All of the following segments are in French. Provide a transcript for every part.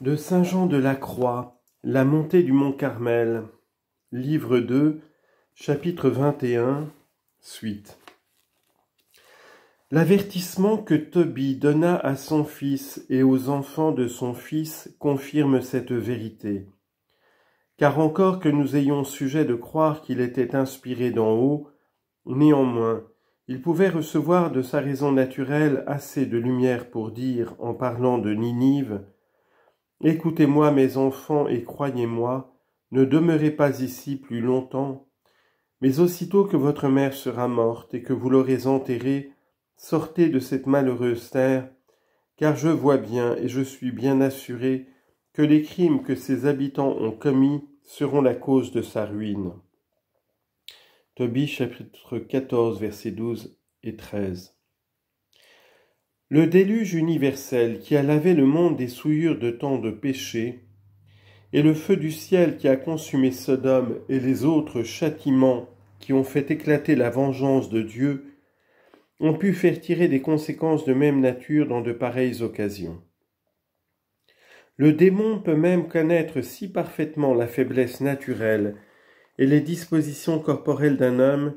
De Saint Jean de la Croix, La montée du Mont Carmel, livre 2, chapitre 21, suite. L'avertissement que Tobie donna à son fils et aux enfants de son fils confirme cette vérité. Car encore que nous ayons sujet de croire qu'il était inspiré d'en haut, néanmoins, il pouvait recevoir de sa raison naturelle assez de lumière pour dire, en parlant de Ninive, Écoutez-moi, mes enfants, et croyez-moi, ne demeurez pas ici plus longtemps, mais aussitôt que votre mère sera morte et que vous l'aurez enterrée, sortez de cette malheureuse terre, car je vois bien et je suis bien assuré que les crimes que ses habitants ont commis seront la cause de sa ruine. Tobie chapitre 14 versets 12 et 13. Le déluge universel qui a lavé le monde des souillures de tant de péchés, et le feu du ciel qui a consumé Sodome et les autres châtiments qui ont fait éclater la vengeance de Dieu, ont pu faire tirer des conséquences de même nature dans de pareilles occasions. Le démon peut même connaître si parfaitement la faiblesse naturelle et les dispositions corporelles d'un homme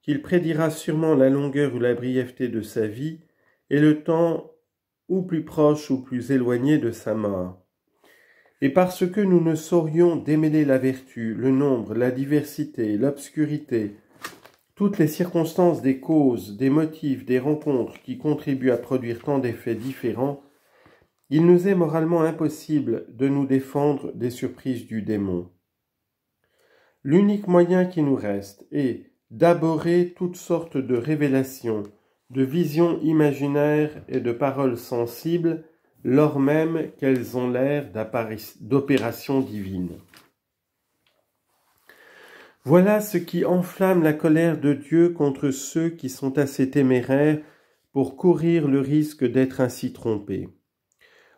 qu'il prédira sûrement la longueur ou la brièveté de sa vie, et le temps ou plus proche ou plus éloigné de sa mort. Et parce que nous ne saurions démêler la vertu, le nombre, la diversité, l'obscurité, toutes les circonstances des causes, des motifs, des rencontres qui contribuent à produire tant d'effets différents, il nous est moralement impossible de nous défendre des surprises du démon. L'unique moyen qui nous reste est d'aborer toutes sortes de révélations, de visions imaginaires et de paroles sensibles, lors même qu'elles ont l'air d'opérations divines. Voilà ce qui enflamme la colère de Dieu contre ceux qui sont assez téméraires pour courir le risque d'être ainsi trompés.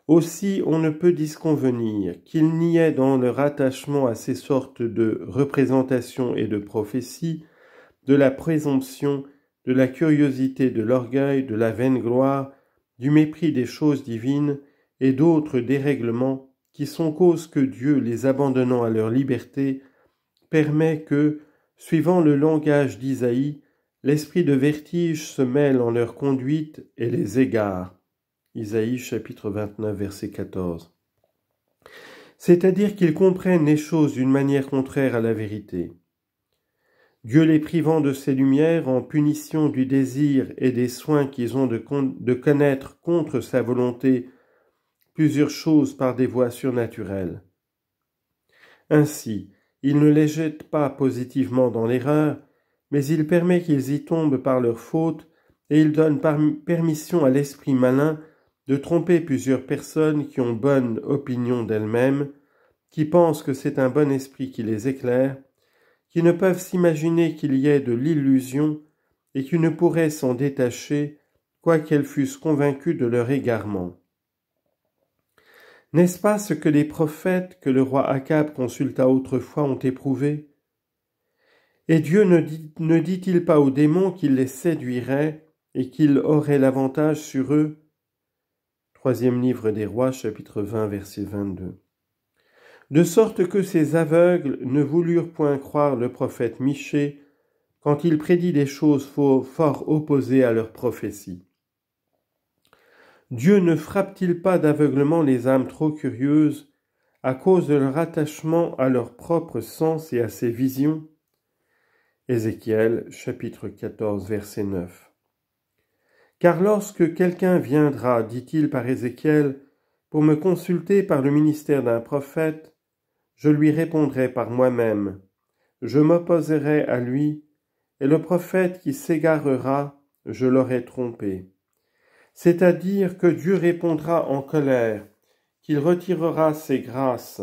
Aussi on ne peut disconvenir qu'il n'y ait dans leur attachement à ces sortes de représentations et de prophéties de la présomption de la curiosité, de l'orgueil, de la vaine gloire, du mépris des choses divines et d'autres dérèglements qui sont cause que Dieu, les abandonnant à leur liberté, permet que, suivant le langage d'Isaïe, l'esprit de vertige se mêle en leur conduite et les égare. Isaïe chapitre 29 verset 14. C'est-à-dire qu'ils comprennent les choses d'une manière contraire à la vérité. Dieu les privant de ses lumières en punition du désir et des soins qu'ils ont de, de connaître contre sa volonté plusieurs choses par des voies surnaturelles. Ainsi, il ne les jette pas positivement dans l'erreur, mais il permet qu'ils y tombent par leur faute, et il donne permission à l'esprit malin de tromper plusieurs personnes qui ont bonne opinion d'elles-mêmes, qui pensent que c'est un bon esprit qui les éclaire, qui ne peuvent s'imaginer qu'il y ait de l'illusion et qui ne pourraient s'en détacher, quoiqu'elles fussent convaincues de leur égarement. N'est-ce pas ce que les prophètes que le roi Achab consulta autrefois ont éprouvé Et Dieu ne, dit, ne dit-il pas aux démons qu'il les séduirait et qu'il aurait l'avantage sur eux Troisième livre des rois, chapitre 20, verset 22 de sorte que ces aveugles ne voulurent point croire le prophète Michée quand il prédit des choses fort opposées à leur prophétie. Dieu ne frappe-t-il pas d'aveuglement les âmes trop curieuses à cause de leur attachement à leur propre sens et à ses visions Ézéchiel chapitre 14 verset Car lorsque quelqu'un viendra, dit-il par Ézéchiel, pour me consulter par le ministère d'un prophète, je lui répondrai par moi-même, je m'opposerai à lui, et le prophète qui s'égarera, je l'aurai trompé. C'est-à-dire que Dieu répondra en colère, qu'il retirera ses grâces,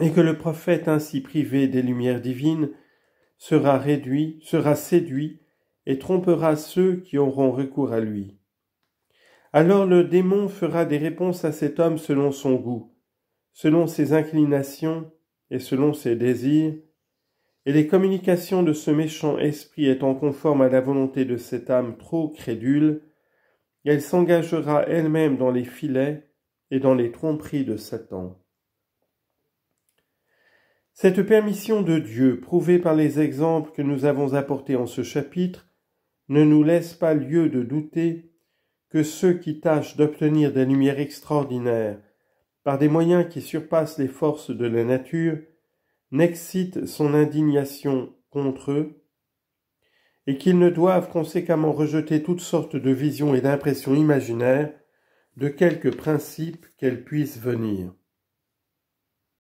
et que le prophète ainsi privé des lumières divines sera réduit, sera séduit, et trompera ceux qui auront recours à lui. Alors le démon fera des réponses à cet homme selon son goût, selon ses inclinations et selon ses désirs, et les communications de ce méchant esprit étant conformes à la volonté de cette âme trop crédule, elle s'engagera elle-même dans les filets et dans les tromperies de Satan. Cette permission de Dieu, prouvée par les exemples que nous avons apportés en ce chapitre, ne nous laisse pas lieu de douter que ceux qui tâchent d'obtenir des lumières extraordinaires par des moyens qui surpassent les forces de la nature, n'excitent son indignation contre eux, et qu'ils ne doivent conséquemment rejeter toutes sortes de visions et d'impressions imaginaires de quelque principe qu'elles puissent venir.